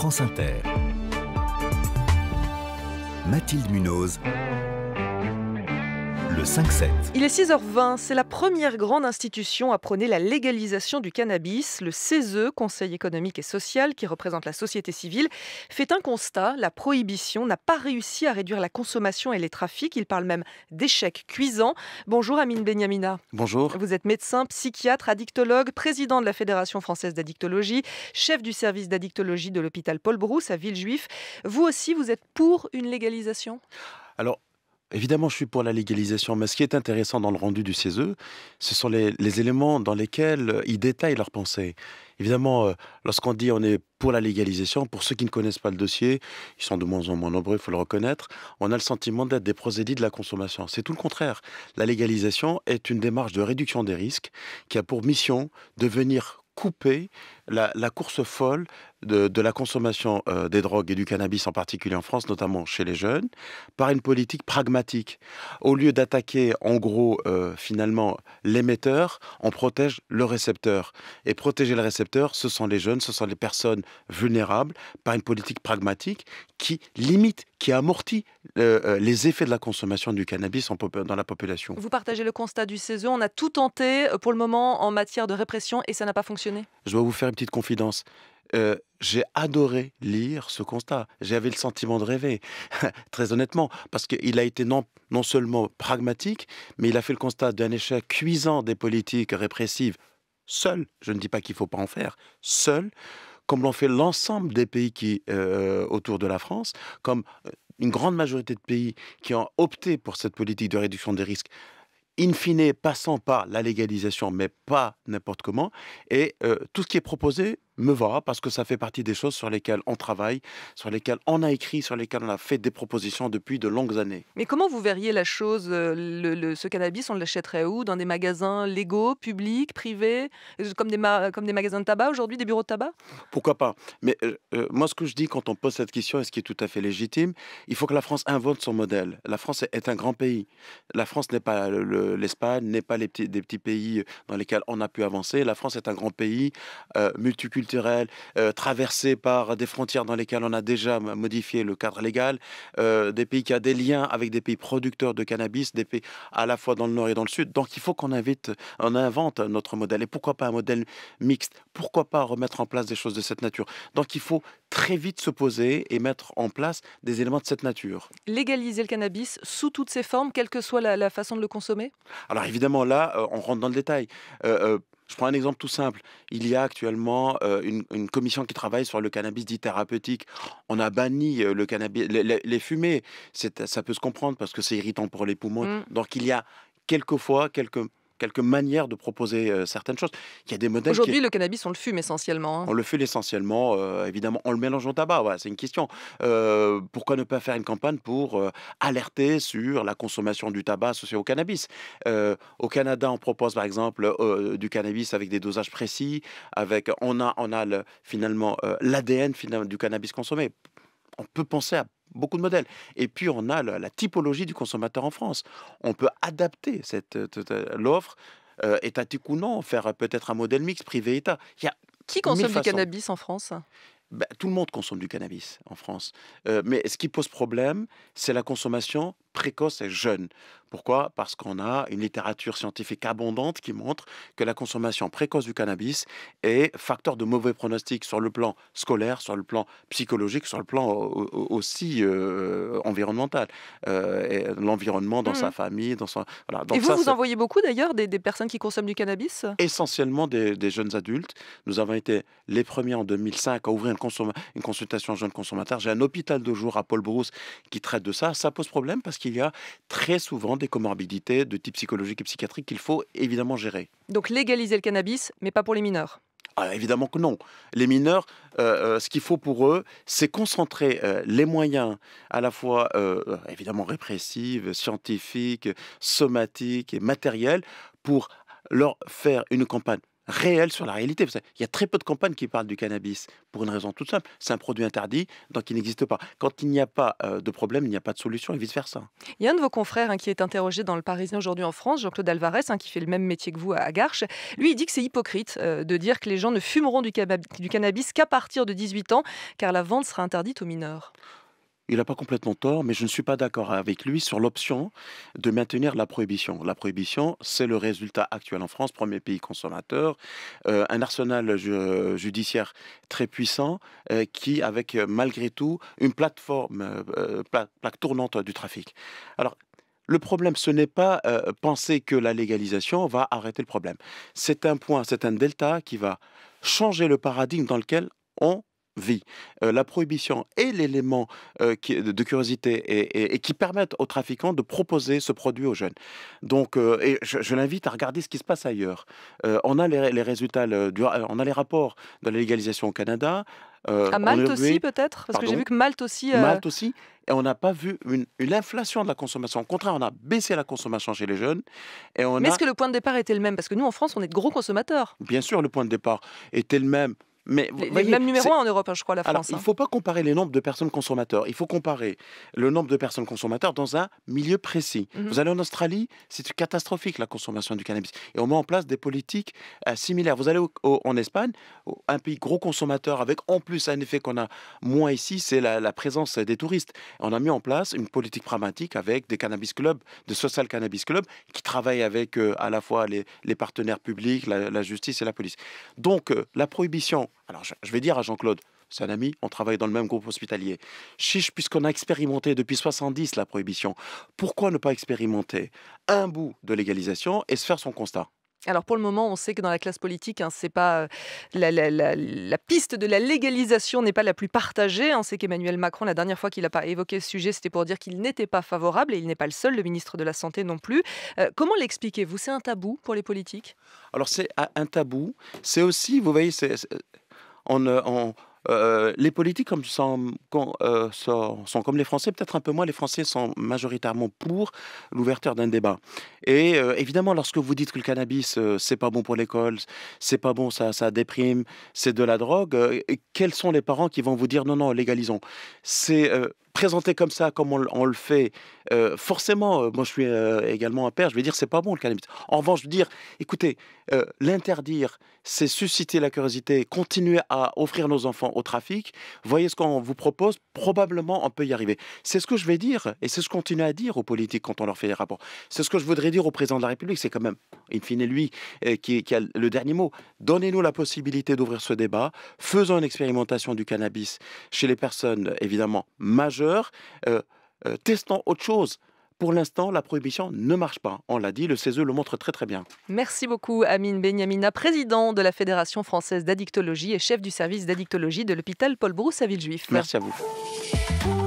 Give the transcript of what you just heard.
France Inter. Mathilde Munoz. Il est 6h20, c'est la première grande institution à prôner la légalisation du cannabis. Le CESE, Conseil économique et social, qui représente la société civile, fait un constat, la prohibition n'a pas réussi à réduire la consommation et les trafics. Il parle même d'échecs cuisants. Bonjour Amine Benyamina. Bonjour. Vous êtes médecin, psychiatre, addictologue, président de la Fédération française d'addictologie, chef du service d'addictologie de l'hôpital Paul Brousse à Villejuif. Vous aussi, vous êtes pour une légalisation alors, Évidemment, je suis pour la légalisation, mais ce qui est intéressant dans le rendu du CESE, ce sont les, éléments dans lesquels euh, ils détaillent leurs pensées. Évidemment, euh, lorsqu'on dit on est pour la légalisation, pour ceux qui ne connaissent pas le dossier, ils sont de moins en moins nombreux, il faut le reconnaître, on a le sentiment d'être des prosélytes de la consommation. C'est tout le contraire. La légalisation est une démarche de réduction des risques qui a pour mission de venir couper la, course folle de, la consommation euh, des drogues et du cannabis, en particulier en France, notamment chez les jeunes, par une politique pragmatique. Au lieu d'attaquer, en gros, euh, finalement, l'émetteur, on protège le récepteur. Et protéger le récepteur, ce sont les jeunes, ce sont les personnes vulnérables, par une politique pragmatique qui limite, qui amortit euh, les effets de la consommation du cannabis dans la population. Vous partagez le constat du CESE, on a tout tenté pour le moment en matière de répression et ça n'a pas fonctionné Je dois vous faire une petite confidence. Euh, j'ai adoré lire ce constat. J'avais le sentiment de rêver, très honnêtement, parce qu'il a été non, non seulement pragmatique, mais il a fait le constat d'un échec cuisant des politiques répressives, seul, je ne dis pas qu'il faut pas en faire, seul, comme l'ont fait l'ensemble des pays qui, euh, autour de la France, comme euh, une grande majorité de pays qui ont opté pour cette politique de réduction des risques in fine passant par la légalisation, mais pas n'importe comment. Et euh, tout ce qui est proposé me va parce que ça fait partie des choses sur lesquelles on travaille, sur lesquelles on a écrit, sur lesquelles on a fait des propositions depuis de longues années. Mais comment vous verriez la chose euh, le, Ce cannabis, on l'achèterait où Dans des magasins légaux, publics, privés, euh, comme des, comme des magasins de tabac aujourd'hui, des bureaux de tabac Pourquoi pas Mais euh, moi, ce que je dis quand on pose cette question, et ce qui est tout à fait légitime, il faut que la France invente son modèle. La France est un grand pays. La France n'est pas l'Espagne, n'est pas les petits, des petits pays dans lesquels on a pu avancer. La France est un grand pays multiculturel culturelle, euh, par des frontières dans lesquelles on a déjà modifié le cadre légal, euh, des pays qui a des liens avec des pays producteurs de cannabis, des pays à la fois dans le nord et dans le sud. Donc il faut qu'on invite, on invente notre modèle. Et pourquoi pas un modèle mixte Pourquoi pas remettre en place des choses de cette nature Donc il faut très vite se poser et mettre en place des éléments de cette nature. Légaliser le cannabis sous toutes ses formes, quelle que soit la, façon de le consommer Alors évidemment, là, euh, on rentre dans le détail. Euh, je prends un exemple tout simple. Il y a actuellement euh, une, commission qui travaille sur le cannabis dit thérapeutique. On a banni euh, le cannabis, les, fumées. Ça peut se comprendre parce que c'est irritant pour les poumons. Mmh. Donc il y a quelquefois quelques quelques manières de proposer euh, certaines choses. Il y a des modèles. Aujourd'hui, le cannabis, on le fume essentiellement. Hein. On le fume essentiellement, euh, évidemment, on le mélange au tabac. c'est une question. Euh, pourquoi ne pas faire une campagne pour alerter sur la consommation du tabac associé au cannabis Au Canada, on propose par exemple du cannabis avec des dosages précis. Avec, on a, on a le, finalement l'ADN du cannabis consommé on peut penser à beaucoup de modèles. Et puis, on a la, typologie du consommateur en France. On peut adapter cette, euh, l'offre euh, étatique ou non, faire euh, peut-être un modèle mixte privé-État. Qui consomme du cannabis en France bah, tout le monde consomme du cannabis en France. mais ce qui pose problème, c'est la consommation précoce et jeune. Pourquoi Parce qu'on a une littérature scientifique abondante qui montre que la consommation précoce du cannabis est facteur de mauvais pronostic sur le plan scolaire, sur le plan psychologique, sur le plan euh, aussi euh, environnemental. Euh, l'environnement dans sa mmh. famille, dans son... Voilà. et vous, vous en voyez beaucoup d'ailleurs des, personnes qui consomment du cannabis Essentiellement des, jeunes adultes. Nous avons été les premiers en 2005 à ouvrir une, consultation jeunes consommateurs. J'ai un hôpital de jour à Paul Brousse qui traite de ça. Ça pose problème parce qu'il y a très souvent des comorbidités de type psychologique et psychiatrique qu'il faut évidemment gérer. Donc légaliser le cannabis, mais pas pour les mineurs ah, évidemment que non. Les mineurs, euh, euh, ce qu'il faut pour eux, c'est concentrer euh, les moyens à la fois évidemment répressifs, scientifiques, somatiques et matériels pour leur faire une campagne réel sur la réalité. Il y a très peu de campagnes qui parlent du cannabis pour une raison toute simple. C'est un produit interdit, donc il n'existe pas. Quand il n'y a pas euh, de problème, il n'y a pas de solution et vice-versa. Il y a un de vos confrères hein, qui est interrogé dans Le Parisien aujourd'hui en France, Jean-Claude Alvarez, hein, qui fait le même métier que vous à Garches. Lui, il dit que c'est hypocrite euh, de dire que les gens ne fumeront du cannabis qu'à partir de 18 ans, car la vente sera interdite aux mineurs il n'a pas complètement tort, mais je ne suis pas d'accord avec lui sur l'option de maintenir la prohibition. La prohibition, c'est le résultat actuel en France, premier pays consommateur, euh, un arsenal judiciaire très puissant euh, qui, avec euh, malgré tout, une plateforme, plaque tournante du trafic. Alors, le problème, ce n'est pas penser que la légalisation va arrêter le problème. C'est un point, c'est un delta qui va changer le paradigme dans lequel on vie. Euh, la prohibition est l'élément euh, de curiosité et, qui permettent aux trafiquants de proposer ce produit aux jeunes. Donc, euh, je, l'invite à regarder ce qui se passe ailleurs. on a les, résultats, on a les rapports de la légalisation au Canada. à Malte aussi peut-être Parce que j'ai vu que Malte aussi... Malte aussi, et on n'a pas vu une, inflation de la consommation. Au contraire, on a baissé la consommation chez les jeunes. Mais est-ce que le point de départ était le même Parce que nous, en France, on est de gros consommateurs. Bien sûr, le point de départ était le même. Mais les, voyez, même numéro en Europe, hein, je crois, la France. Il ne hein. faut pas comparer les nombres de personnes consommateurs. Il faut comparer le nombre de personnes consommateurs dans un milieu précis. Mhm. Vous allez en Australie, c'est catastrophique la consommation du cannabis. Et on met en place des politiques euh, similaires. Vous allez en Espagne, un pays gros consommateur, avec en plus un effet qu'on a moins ici, c'est la, présence des touristes. On a mis en place une politique pragmatique avec des cannabis clubs, des social cannabis clubs, qui travaillent avec euh, à la fois les, partenaires publics, la, justice et la police. Donc, euh, la prohibition alors je, vais dire à Jean-Claude, c'est un ami, on travaille dans le même groupe hospitalier. Chiche, puisqu'on a expérimenté depuis 70 la prohibition, pourquoi ne pas expérimenter un bout de légalisation et se faire son constat alors pour le moment, on sait que dans la classe politique, hein, c'est pas euh, la, piste de la légalisation n'est pas la plus partagée. On sait qu'Emmanuel Macron, la dernière fois qu'il a pas évoqué ce sujet, c'était pour dire qu'il n'était pas favorable et il n'est pas le seul, le ministre de la Santé non plus. Euh, comment l'expliquez-vous C'est un tabou pour les politiques Alors c'est un tabou. C'est aussi, vous voyez, c'est on, euh, euh, les politiques comme euh, sont, sont, comme les Français, peut-être un peu moins. Les Français sont majoritairement pour l'ouverture d'un débat. Et évidemment, lorsque vous dites que le cannabis c'est pas bon pour l'école, c'est pas bon, ça, ça déprime, c'est de la drogue, quels sont les parents qui vont vous dire non non légalisons présenté comme ça, comme on, le fait, euh, forcément, euh, moi je suis euh, également un père, je vais dire c'est pas bon le cannabis. En revanche, je dire, écoutez, l'interdire, c'est susciter la curiosité, continuer à offrir nos enfants au trafic. Voyez ce qu'on vous propose, probablement on peut y arriver. C'est ce que je vais dire et c'est ce que je continue à dire aux politiques quand on leur fait des rapports. C'est ce que je voudrais dire au président de la République, c'est quand même, in fine, lui qui, qui a le dernier mot. Donnez-nous la possibilité d'ouvrir ce débat, faisons une expérimentation du cannabis chez les personnes évidemment majeures euh, euh, testant autre chose. Pour l'instant, la prohibition ne marche pas. On l'a dit, le CESE le montre très très bien. Merci beaucoup Amine Benyamina, président de la Fédération française d'addictologie et chef du service d'addictologie de l'hôpital Paul Brousse à Villejuif. Merci à vous.